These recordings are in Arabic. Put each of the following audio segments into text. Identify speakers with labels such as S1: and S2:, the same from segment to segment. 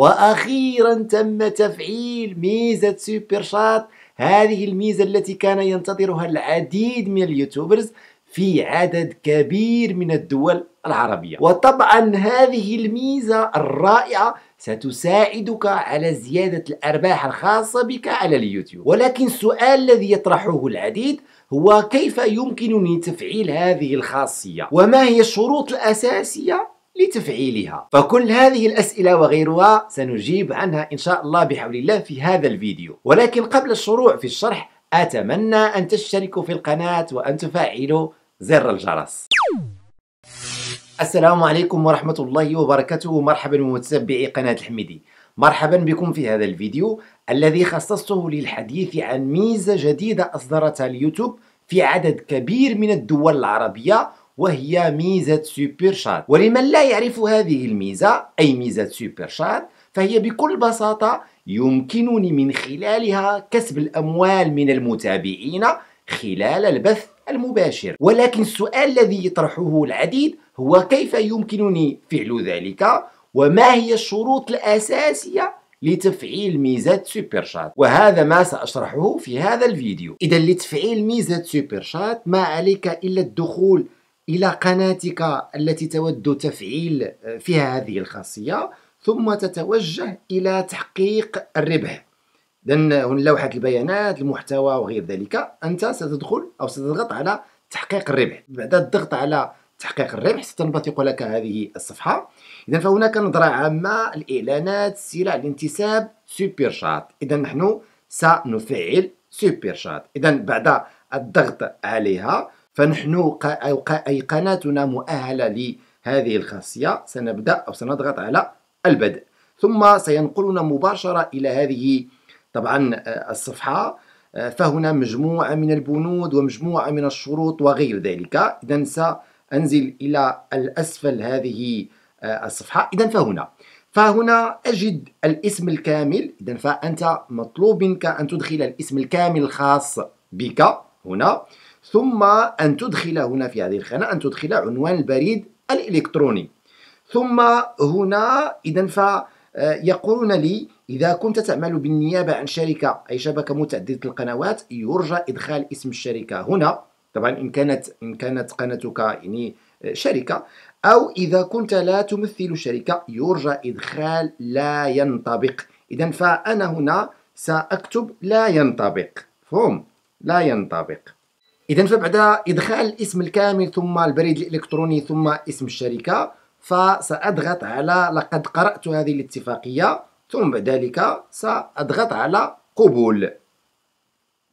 S1: وأخيرا تم تفعيل ميزة سوبر شات هذه الميزة التي كان ينتظرها العديد من اليوتيوبرز في عدد كبير من الدول العربية وطبعا هذه الميزة الرائعة ستساعدك على زيادة الأرباح الخاصة بك على اليوتيوب ولكن السؤال الذي يطرحه العديد هو كيف يمكنني تفعيل هذه الخاصية وما هي الشروط الأساسية لتفعيلها فكل هذه الأسئلة وغيرها سنجيب عنها إن شاء الله بحول الله في هذا الفيديو ولكن قبل الشروع في الشرح أتمنى أن تشتركوا في القناة وأن تفعلوا زر الجرس السلام عليكم ورحمة الله وبركاته مرحبا بمتابعي قناة الحميدي مرحبا بكم في هذا الفيديو الذي خصصته للحديث عن ميزة جديدة أصدرتها اليوتيوب في عدد كبير من الدول العربية وهي ميزة سوبر شات ولمن لا يعرف هذه الميزة أي ميزة سوبر شات فهي بكل بساطة يمكنني من خلالها كسب الأموال من المتابعين خلال البث المباشر ولكن السؤال الذي يطرحه العديد هو كيف يمكنني فعل ذلك وما هي الشروط الأساسية لتفعيل ميزة سوبر شات وهذا ما سأشرحه في هذا الفيديو إذا لتفعيل ميزة سوبر شات ما عليك إلا الدخول الى قناتك التي تود تفعيل آه، فيها هذه الخاصيه ثم تتوجه الى تحقيق الربح لان لوحه البيانات المحتوى وغير ذلك انت ستدخل او ستضغط على تحقيق الربح بعد الضغط على تحقيق الربح ستنبثق لك هذه الصفحه اذا فهناك نظره عامه الاعلانات سلع الانتساب سوبر شات اذا نحن سنفعل سوبر شات اذا بعد الضغط عليها فنحن اي قناتنا مؤهلة لهذه الخاصية سنبدأ أو سنضغط على البدء ثم سينقلنا مباشرة إلى هذه طبعا آه، الصفحة آه، فهنا مجموعة من البنود ومجموعة من الشروط وغير ذلك إذا سأنزل إلى الأسفل هذه آه، الصفحة إذا فهنا فهنا أجد الاسم الكامل إذا فأنت مطلوب منك أن تدخل الاسم الكامل الخاص بك هنا ثم أن تدخل هنا في هذه الخانة أن تدخل عنوان البريد الإلكتروني ثم هنا إذا فيقولون آه، لي إذا كنت تعمل بالنيابة عن شركة أي شبكة متعددة القنوات يرجى إدخال اسم الشركة هنا طبعا إن كانت إن كانت قناتك يعني آه، شركة أو إذا كنت لا تمثل شركة يرجى إدخال لا ينطبق إذا فأنا هنا سأكتب لا ينطبق فهم لا ينطبق اذا فبعد ادخال الاسم الكامل ثم البريد الالكتروني ثم اسم الشركه فساضغط على لقد قرات هذه الاتفاقيه ثم بعد ذلك ساضغط على قبول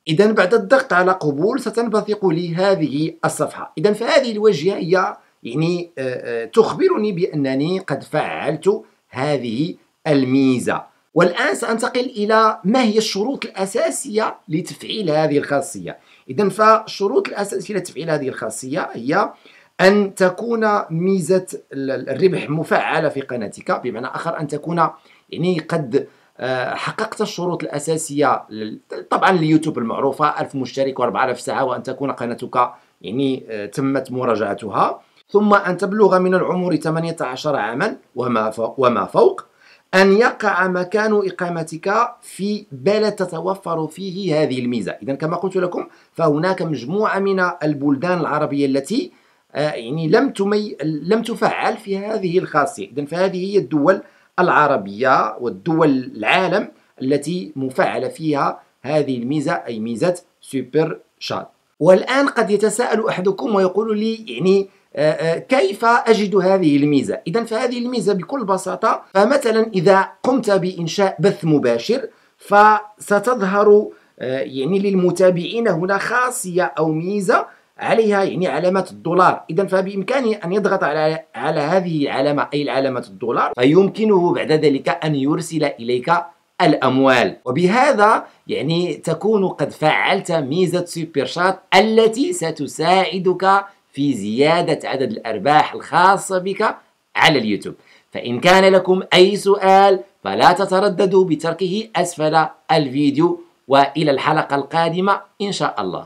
S1: اذا بعد الضغط على قبول ستنبثق لي هذه الصفحه اذا فهذه الواجهه هي يعني آه، آه، تخبرني بانني قد فعلت هذه الميزه والآن سأنتقل إلى ما هي الشروط الأساسية لتفعيل هذه الخاصية إذا فالشروط الأساسية لتفعيل هذه الخاصية هي أن تكون ميزة الربح مفعلة في قناتك بمعنى آخر أن تكون يعني قد آه، حققت الشروط الأساسية طبعا اليوتيوب المعروفة 1000 مشترك و4000 ساعة وأن تكون قناتك يعني آه، تمت مراجعتها ثم أن تبلغ من العمر 18 عاما وما فوق أن يقع مكان إقامتك في بلد تتوفر فيه هذه الميزة إذا كما قلت لكم فهناك مجموعة من البلدان العربية التي آه، يعني لم تمي لم تفعل في هذه الخاصية إذا فهذه هي الدول العربية والدول العالم التي مفعلة فيها هذه الميزة أي ميزة سوبر شات والآن قد يتساءل أحدكم ويقول لي يعني آه، آه، كيف أجد هذه الميزة؟ إذا فهذه الميزة بكل بساطة فمثلا إذا قمت بإنشاء بث مباشر فستظهر آه، يعني للمتابعين هنا خاصية أو ميزة عليها يعني علامة الدولار إذا فبإمكانه أن يضغط على على هذه العلامة أي علامة الدولار فيمكنه بعد ذلك أن يرسل إليك الأموال وبهذا يعني تكون قد فعلت ميزة سوبر شات التي ستساعدك في زيادة عدد الأرباح الخاصة بك على اليوتيوب فإن كان لكم أي سؤال فلا تترددوا بتركه أسفل الفيديو وإلى الحلقة القادمة إن شاء الله